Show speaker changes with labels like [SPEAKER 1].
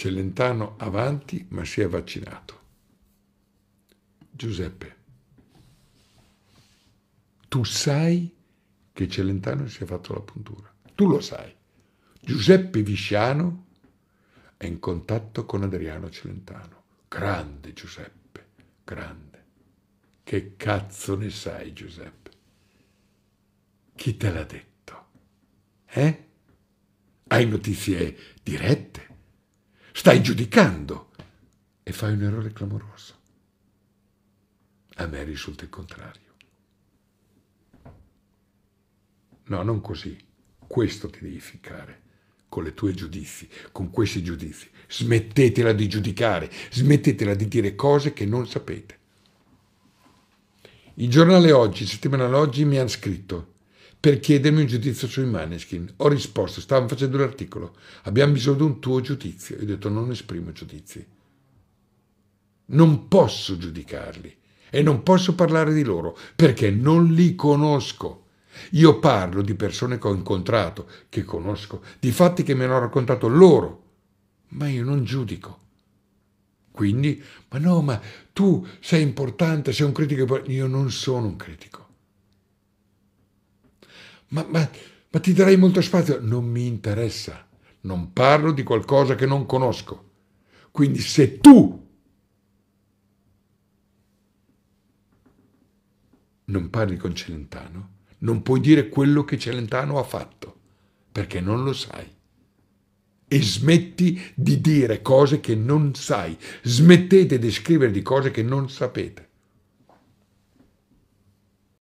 [SPEAKER 1] Celentano avanti, ma si è vaccinato. Giuseppe, tu sai che Celentano si è fatto la puntura. Tu lo sai. Giuseppe Visciano è in contatto con Adriano Celentano. Grande Giuseppe, grande. Che cazzo ne sai Giuseppe? Chi te l'ha detto? Eh? Hai notizie dirette? stai giudicando e fai un errore clamoroso. A me risulta il contrario. No, non così. Questo ti devi ficcare con le tue giudizi, con questi giudizi. Smettetela di giudicare, smettetela di dire cose che non sapete. Il giornale oggi, settimana oggi, mi ha scritto per chiedermi un giudizio sui Maneskin. Ho risposto, stavano facendo l'articolo, abbiamo bisogno di un tuo giudizio. Io ho detto non esprimo giudizi. Non posso giudicarli e non posso parlare di loro perché non li conosco. Io parlo di persone che ho incontrato, che conosco, di fatti che mi hanno raccontato loro, ma io non giudico. Quindi, ma no, ma tu sei importante, sei un critico. Io non sono un critico ma, ma, ma ti darei molto spazio. Non mi interessa, non parlo di qualcosa che non conosco. Quindi se tu non parli con Celentano, non puoi dire quello che Celentano ha fatto, perché non lo sai. E smetti di dire cose che non sai, smettete di scrivere di cose che non sapete.